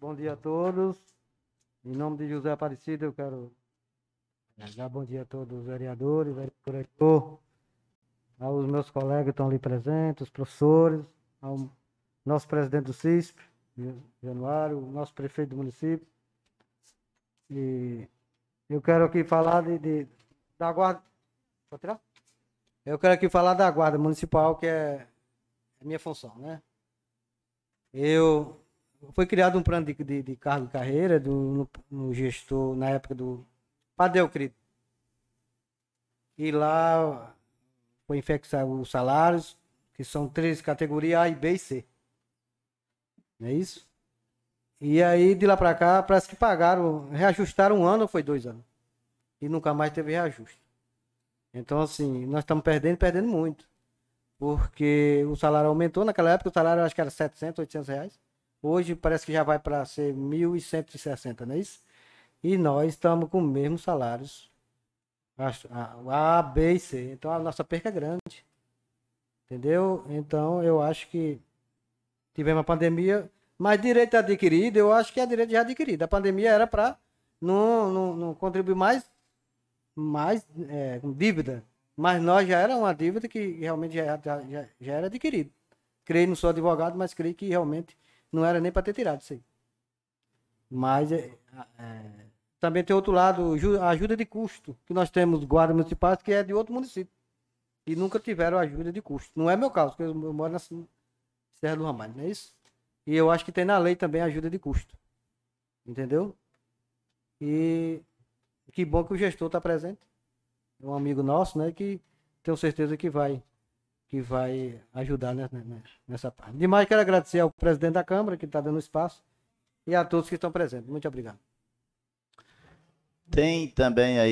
Bom dia a todos. Em nome de José Aparecido, eu quero dar bom dia a todos os vereadores, vereador, aos meus colegas que estão ali presentes, os professores, ao nosso presidente do CISP, Januário, o nosso prefeito do município. E eu quero aqui falar de, de da guarda. Pode tirar? Eu quero aqui falar da Guarda Municipal, que é a é minha função, né? Eu foi criado um plano de, de, de cargo e carreira do, no, no, gestor, na época do Padelcrito. E lá foi infectado os salários, que são três categorias A, e B e C. Não é isso? E aí, de lá para cá, parece que pagaram, reajustaram um ano ou foi dois anos. E nunca mais teve reajuste. Então, assim, nós estamos perdendo, perdendo muito. Porque o salário aumentou. Naquela época, o salário acho que era 700, 800 reais. Hoje parece que já vai para ser 1.160, não é isso? E nós estamos com os mesmos salários. A, B e C. Então a nossa perca é grande. Entendeu? Então eu acho que tivemos a pandemia, mas direito adquirido, eu acho que é direito já adquirido. A pandemia era para não, não, não contribuir mais mais é, dívida. Mas nós já era uma dívida que realmente já, já, já era adquirida. Creio, não sou advogado, mas creio que realmente não era nem para ter tirado isso aí. Mas é, é, também tem outro lado, a ajuda de custo, que nós temos guarda municipais que é de outro município. E nunca tiveram ajuda de custo. Não é meu caso, porque eu, eu moro na Serra do Ramalho, não é isso? E eu acho que tem na lei também ajuda de custo. Entendeu? E que bom que o gestor está presente. é Um amigo nosso, né? Que tenho certeza que vai que vai ajudar né, nessa parte. Demais, quero agradecer ao presidente da Câmara, que está dando espaço, e a todos que estão presentes. Muito obrigado. Tem também aí.